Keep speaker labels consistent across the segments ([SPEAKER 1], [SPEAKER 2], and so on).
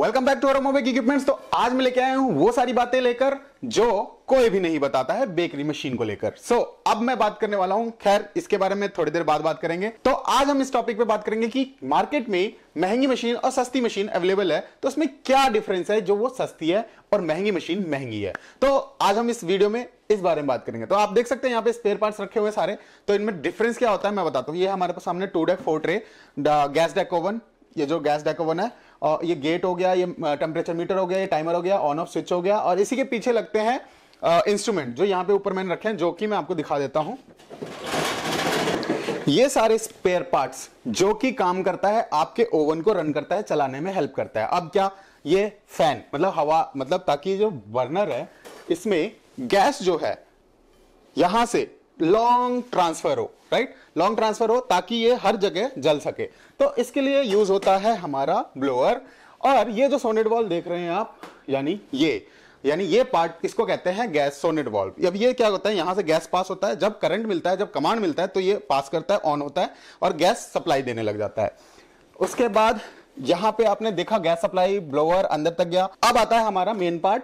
[SPEAKER 1] welcome back to Aromobic equipments तो आज मैं लेके आया हूं वो सारी बातें लेकर जो कोई भी नहीं बताता है बेकरी मशीन को लेकर सो so, अब मैं बात करने वाला हूं खैर इसके बारे में थोड़ी देर बाद बात करेंगे तो आज हम इस टॉपिक पे बात करेंगे कि मार्केट में महंगी मशीन और सस्ती मशीन अवेलेबल है तो उसमें क्या डिफरेंस है जो वो सस्ती है और महंगी मशीन महंगी है तो आज हम इस वीडियो में इस बारे में बात करेंगे तो आप देख सकते हैं यहाँ पे स्पेयर पार्ट्स रखे हुए सारे तो इनमें डिफरेंस क्या होता है मैं बताता हूँ ये हमारे पास सामने two deck four tray gas deck oven ये जो गैस डेक ओवन है और ये गेट हो गया ये टेम्परेचर मीटर हो गया ये टाइमर हो गया ऑन ऑफ स्विच हो गया और इसी के पीछे लगते हैं इंस्ट्रूमेंट जो यहाँ पे ऊपर मैंने रखे हैं जो कि मैं आपको दिखा देता हूँ ये सारे स्पेयर पार्ट्स जो कि काम करता है आपके ओवन को रन करता है चलाने में हेल्प करता है अब क्या ये फैन मतलब हवा मतलब ताकि जो बर्नर है इसमें गैस जो है यहां से लॉन्ग ट्रांसफर हो राइट लॉन्ग ट्रांसफर हो ताकि ये हर जगह जल सके तो इसके लिए यूज होता है हमारा ब्लोअर और ये जो सोनेट वॉल्व देख रहे हैं आप यानी ये यानी ये पार्ट इसको कहते हैं गैस सोनेट वॉल्व अब ये क्या होता है यहां से गैस पास होता है जब करंट मिलता है जब कमांड मिलता है तो ये पास करता है ऑन होता है और गैस सप्लाई देने लग जाता है उसके बाद यहां पे आपने देखा गैस सप्लाई ब्लोअर अंदर तक गया अब आता है हमारा main part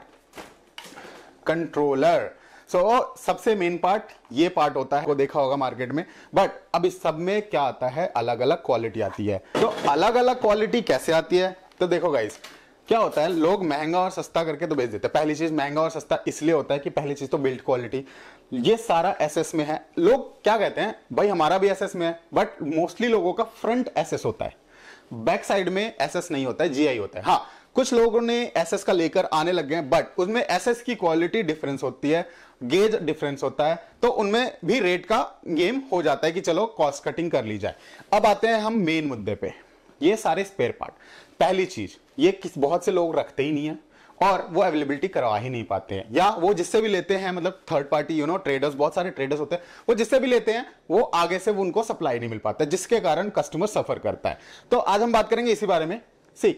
[SPEAKER 1] controller so so, सबसे मेन पार्ट ये पार्ट होता है वो देखा होगा मार्केट में बट अब इस सब में क्या आता है अलग अलग क्वालिटी आती है तो अलग अलग क्वालिटी कैसे आती है तो देखो गाइस क्या होता है लोग महंगा और सस्ता करके तो बेच देते हैं पहली चीज़ महंगा और सस्ता इसलिए होता है कि पहली चीज़ तो बिल्ड क्वालिटी ये सारा एसएस में है लोग क्या कहते हैं भाई हमारा भी एसएस में है बट मोस्टली लोगों का फ्रंट एसएस होता है बैक साइड में एसएस नहीं होता है जीआई होता है हाँ कुछ लोगों ने एस का लेकर आने लग गए बट उसमें एस की क्वालिटी डिफरेंस होती है गेज डिफरेंस होता है तो उनमें भी रेट का गेम हो जाता है कि चलो कॉस्ट कटिंग कर ली जाए अब आते हैं हम मेन मुद्दे पे ये सारे स्पेयर पार्ट पहली चीज ये किस बहुत से लोग रखते ही नहीं है और वो अवेलेबिलिटी करवा ही नहीं पाते हैं या वो जिससे भी लेते हैं मतलब third party you know traders बहुत सारे ट्रेडर्स होते हैं वो जिससे भी लेते हैं वो आगे से वो उनको सप्लाई नहीं मिल पाता जिसके कारण कस्टमर सफर करता है तो आज हम बात करेंगे इसी बारे में सी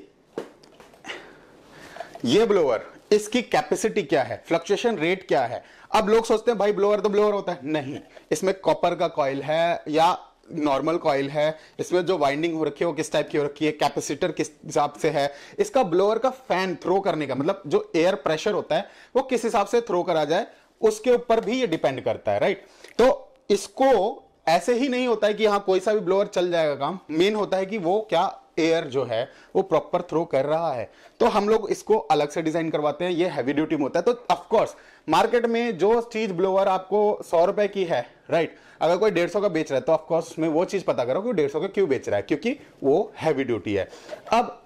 [SPEAKER 1] ये ब्लोअर इसकी कैपेसिटी क्या है फ्लक्चुएशन रेट क्या है अब लोग सोचते हैं भाई ब्लोअर तो ब्लोअर होता है नहीं इसमें कॉपर का कॉयल है या नॉर्मल कॉयल है इसमें जो वाइंडिंग हो रखी है वो किस टाइप की हो रखी है कैपेसिटर किस हिसाब से है इसका ब्लोअर का फैन थ्रो करने का मतलब जो एयर प्रेशर होता है वो किस हिसाब से थ्रो करा जाए उसके ऊपर भी ये डिपेंड करता है राइट तो इसको ऐसे ही नहीं होता है कि हाँ कोई सा भी ब्लोअर चल जाएगा काम मेन होता है कि वो क्या एयर जो है वो प्रॉपर थ्रो कर रहा है तो हम लोग इसको अलग से डिजाइन करवाते हैं ये हैवी ड्यूटी में होता है तो ऑफकोर्स मार्केट में जो चीज ब्लोअर आपको सौ रुपए की है राइट अगर कोई डेढ़ सौ का बेच रहा है तो ऑफकोर्स में वो चीज पता करो कि डेढ़ सौ का क्यों बेच रहा है क्योंकि वो हैवी ड्यूटी है अब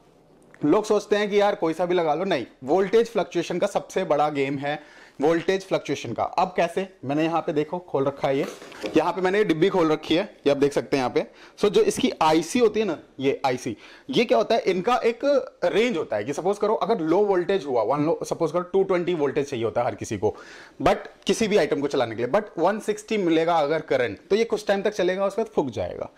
[SPEAKER 1] लोग सोचते हैं कि यार कोई सा भी लगा लो नहीं वोल्टेज फ्लक्चुएशन का सबसे बड़ा गेम है वोल्टेज फ्लक्चुएशन का अब कैसे मैंने यहाँ पे देखो खोल रखा है ये यहाँ पे मैंने ये डिब्बी खोल रखी है ये आप देख सकते हैं यहाँ पे सो so, जो इसकी आईसी होती है ना ये आईसी ये क्या होता है इनका एक रेंज होता है कि सपोज करो अगर लो वोल्टेज हुआ वन लो सपोज करो टू ट्वेंटी वोल्टेज चाहिए होता है हर किसी को बट किसी भी आइटम को चलाने के लिए बट वन सिक्सटी मिलेगा अगर करंट तो ये कुछ टाइम तक चलेगा उसके बाद फुक जाएगा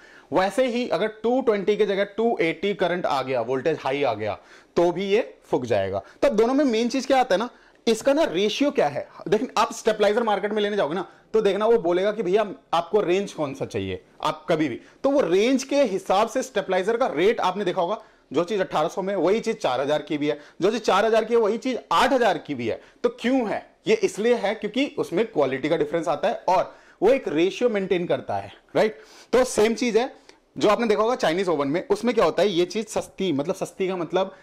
[SPEAKER 1] वैसे ही अगर 220 के जगह 280 करंट आ गया वोल्टेज हाई आ गया तो भी ये फुक जाएगा तब तो दोनों में मेन चीज क्या आता है ना इसका ना रेशियो क्या है देखिए आप स्टेपलाइजर मार्केट में लेने जाओगे ना तो देखना वो बोलेगा कि भैया आपको रेंज कौन सा चाहिए आप कभी भी तो वो रेंज के हिसाब से स्टेपलाइजर का रेट आपने देखा होगा जो चीज 1800 में वही चीज 4000 की भी है जो चीज 4000 की है वही चीज 8000 की भी है तो क्यों है ये इसलिए है क्योंकि उसमें क्वालिटी का डिफरेंस आता है और वो एक रेशियो मेंटेन करता है राइट तो सेम चीज है जो आपने देखा होगा चाइनीज ओवन में उसमें क्या होता है ये चीज सस्ती मतलब सस्ती का मतलब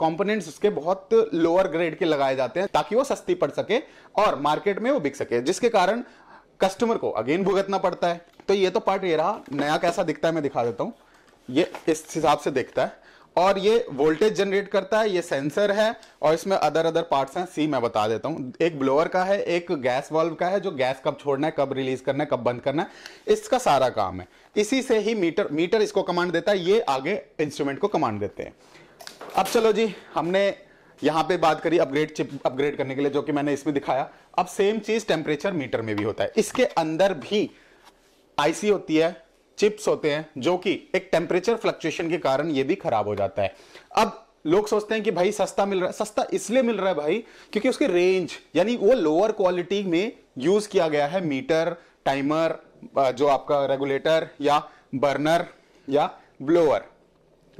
[SPEAKER 1] कंपोनेंट्स उसके बहुत लोअर ग्रेड के लगाए जाते हैं ताकि वो सस्ती पड़ सके और मार्केट में वो बिक सके जिसके कारण कस्टमर को अगेन भुगतना पड़ता है तो ये तो पार्ट ये रहा नया कैसा दिखता है मैं दिखा देता हूँ ये इस हिसाब से देखता है और ये वोल्टेज जनरेट करता है ये सेंसर है और इसमें अदर अदर पार्ट्स हैं सी मैं बता देता हूँ एक ब्लोअर का है एक गैस वाल्व का है जो गैस कब छोड़ना है कब रिलीज करना है कब बंद करना है इसका सारा काम है इसी से ही मीटर मीटर इसको कमांड देता है ये आगे इंस्ट्रूमेंट को कमांड देते हैं अब चलो जी हमने यहाँ पे बात करी अपग्रेड चिप अपग्रेड करने के लिए जो कि मैंने इसमें दिखाया अब सेम चीज टेम्परेचर मीटर में भी होता है इसके अंदर भी आईसी होती है चिप्स होते हैं जो कि एक टेम्परेचर फ्लक्चुएशन के कारण ये भी खराब हो जाता है अब लोग सोचते हैं कि भाई सस्ता मिल रहा है सस्ता इसलिए मिल रहा है भाई क्योंकि उसकी रेंज यानी वो लोअर क्वालिटी में यूज किया गया है मीटर टाइमर जो आपका रेगुलेटर या बर्नर या ब्लोअर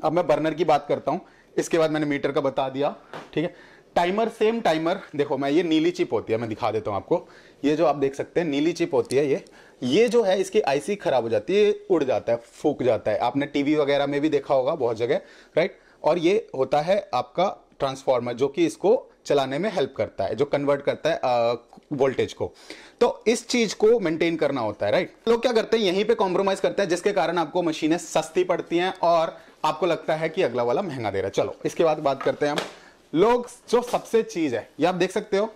[SPEAKER 1] अब मैं बर्नर की बात करता हूं इसके बाद मैंने मीटर का बता दिया ठीक है टाइमर सेम टाइमर देखो मैं ये नीली चिप होती है मैं दिखा देता हूँ आपको ये जो आप देख सकते हैं नीली चिप होती है ये ये जो है इसकी आईसी खराब हो जाती है उड़ जाता है फूक जाता है आपने टीवी वगैरह में भी देखा होगा बहुत जगह राइट और ये होता है आपका ट्रांसफार्मर जो कि इसको चलाने में हेल्प करता है जो कन्वर्ट करता है वोल्टेज को तो इस चीज को मेंटेन करना होता है राइट लोग क्या करते हैं यहीं पे कॉम्प्रोमाइज करते हैं जिसके कारण आपको मशीनें सस्ती पड़ती हैं और आपको लगता है कि अगला वाला महंगा दे रहा है चलो इसके बाद बात करते हैं हम लोग जो सबसे चीज है ये आप देख सकते हो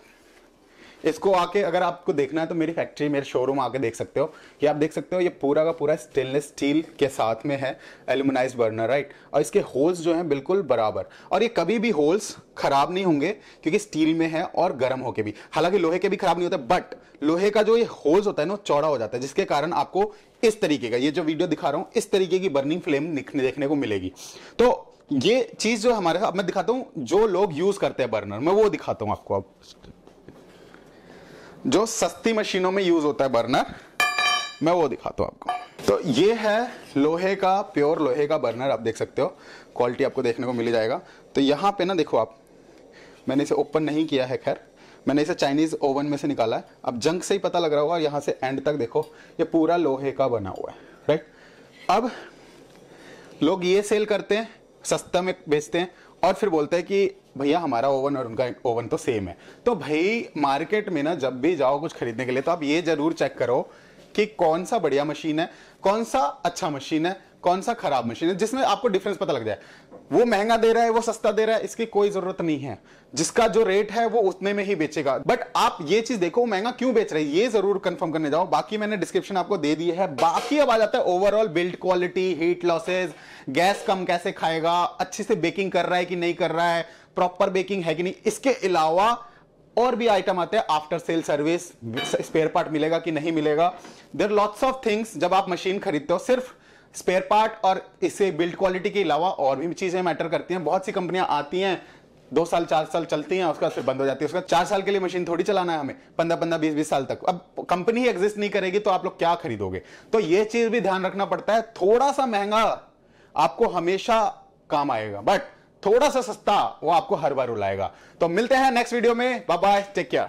[SPEAKER 1] इसको आके अगर आपको देखना है तो मेरी फैक्ट्री मेरे शोरूम आके देख सकते हो कि आप देख सकते हो ये पूरा का पूरा स्टेनलेस स्टील के साथ में है एल्यूमिनाइज बर्नर राइट और इसके होल्स जो हैं बिल्कुल बराबर और ये कभी भी होल्स खराब नहीं होंगे क्योंकि स्टील में है और गर्म होके भी हालांकि लोहे के भी खराब नहीं होते बट लोहे का जो ये होल्स होता है ना चौड़ा हो जाता है जिसके कारण आपको इस तरीके का ये जो वीडियो दिखा रहा हूँ इस तरीके की बर्निंग फ्लेम देखने को मिलेगी तो ये चीज़ जो हमारे अब मैं दिखाता हूँ जो लोग यूज़ करते हैं बर्नर मैं वो दिखाता हूँ आपको अब जो सस्ती मशीनों में यूज होता है बर्नर मैं वो दिखाता हूँ आपको तो ये है लोहे का प्योर लोहे का बर्नर आप देख सकते हो क्वालिटी आपको देखने को मिल जाएगा तो यहाँ पे ना देखो आप मैंने इसे ओपन नहीं किया है खैर मैंने इसे चाइनीज़ ओवन में से निकाला है अब जंक से ही पता लग रहा होगा यहाँ से एंड तक देखो ये पूरा लोहे का बना हुआ है राइट अब लोग ये सेल करते हैं सस्ता में बेचते हैं और फिर बोलते हैं कि भैया हमारा ओवन और उनका ओवन तो सेम है तो भाई मार्केट में ना जब भी जाओ कुछ खरीदने के लिए तो आप ये जरूर चेक करो कि कौन सा बढ़िया मशीन है कौन सा अच्छा मशीन है कौन सा खराब मशीन है जिसमें आपको डिफरेंस पता लग जाए वो महंगा दे रहा है वो सस्ता दे रहा है इसकी कोई जरूरत नहीं है जिसका जो रेट है वो उतने में ही बेचेगा बट आप ये चीज देखो महंगा क्यों बेच रहे हैं ये जरूर कंफर्म करने जाओ बाकी मैंने डिस्क्रिप्शन आपको दे दिए है बाकी अब आ जाता है overall build quality heat losses gas कम कैसे खाएगा अच्छे से बेकिंग कर रहा है कि नहीं कर रहा है प्रॉपर बेकिंग है कि नहीं इसके अलावा और भी आइटम आते हैं after sale service spare part मिलेगा कि नहीं मिलेगा देर लॉट्स ऑफ थिंग्स जब आप मशीन खरीदते हो सिर्फ स्पेयर पार्ट और इससे बिल्ड क्वालिटी के अलावा और भी चीज़ें मैटर करती हैं बहुत सी कंपनियां आती हैं दो साल चार साल चलती हैं उसका फिर बंद हो जाती है उसका चार साल के लिए मशीन थोड़ी चलाना है हमें पंद्रह पंद्रह बीस बीस साल तक अब कंपनी एग्जिस्ट नहीं करेगी तो आप लोग क्या खरीदोगे तो ये चीज़ भी ध्यान रखना पड़ता है थोड़ा सा महंगा आपको हमेशा काम आएगा बट थोड़ा सा सस्ता वो आपको हर बार उलाएगा तो मिलते हैं नेक्स्ट वीडियो में बाय बाय टेक केयर